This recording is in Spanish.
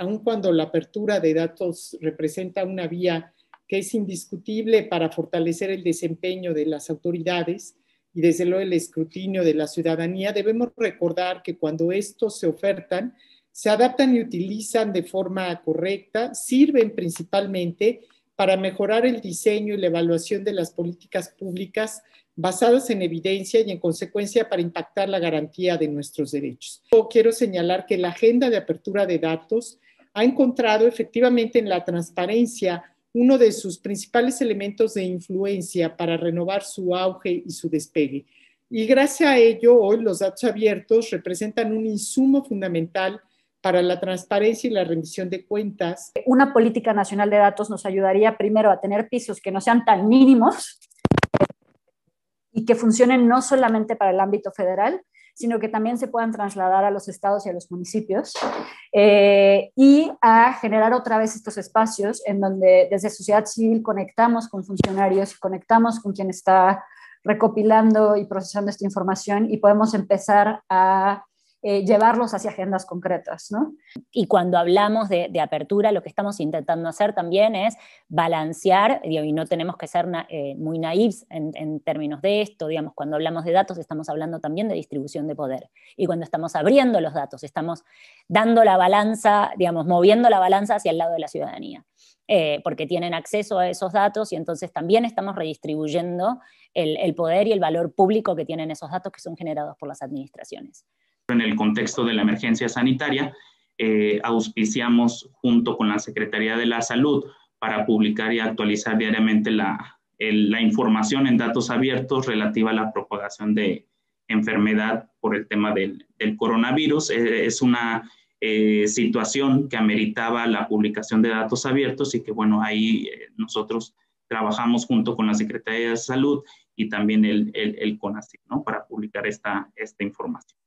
aun cuando la apertura de datos representa una vía que es indiscutible para fortalecer el desempeño de las autoridades y desde luego el escrutinio de la ciudadanía, debemos recordar que cuando estos se ofertan, se adaptan y utilizan de forma correcta, sirven principalmente para mejorar el diseño y la evaluación de las políticas públicas basadas en evidencia y en consecuencia para impactar la garantía de nuestros derechos. Quiero señalar que la agenda de apertura de datos ha encontrado efectivamente en la transparencia uno de sus principales elementos de influencia para renovar su auge y su despegue. Y gracias a ello, hoy los datos abiertos representan un insumo fundamental para la transparencia y la rendición de cuentas. Una política nacional de datos nos ayudaría primero a tener pisos que no sean tan mínimos y que funcionen no solamente para el ámbito federal, sino que también se puedan trasladar a los estados y a los municipios, eh, y a generar otra vez estos espacios en donde desde sociedad civil conectamos con funcionarios conectamos con quien está recopilando y procesando esta información y podemos empezar a eh, llevarlos hacia agendas concretas. Y cuando hablamos de, apertura, lo que estamos intentando hacer también es balancear, y no tenemos que ser eh, muy naives en, términos de esto, digamos, cuando hablamos de datos estamos hablando también de distribución de poder. Y cuando estamos abriendo los datos, estamos dando la balanza, digamos, moviendo la balanza hacia el lado de la ciudadanía. Eh, porque tienen acceso a esos datos y entonces también estamos redistribuyendo el poder y el valor público que tienen esos datos que son generados por las administraciones en el contexto de la emergencia sanitaria, eh, auspiciamos junto con la Secretaría de la Salud para publicar y actualizar diariamente la, información en datos abiertos relativa a la propagación de enfermedad por el tema del, coronavirus. E, es una eh, situación que ameritaba la publicación de datos abiertos y que, bueno, ahí eh, nosotros trabajamos junto con la Secretaría de Salud y también el, el, ¿no? Para publicar esta, esta información.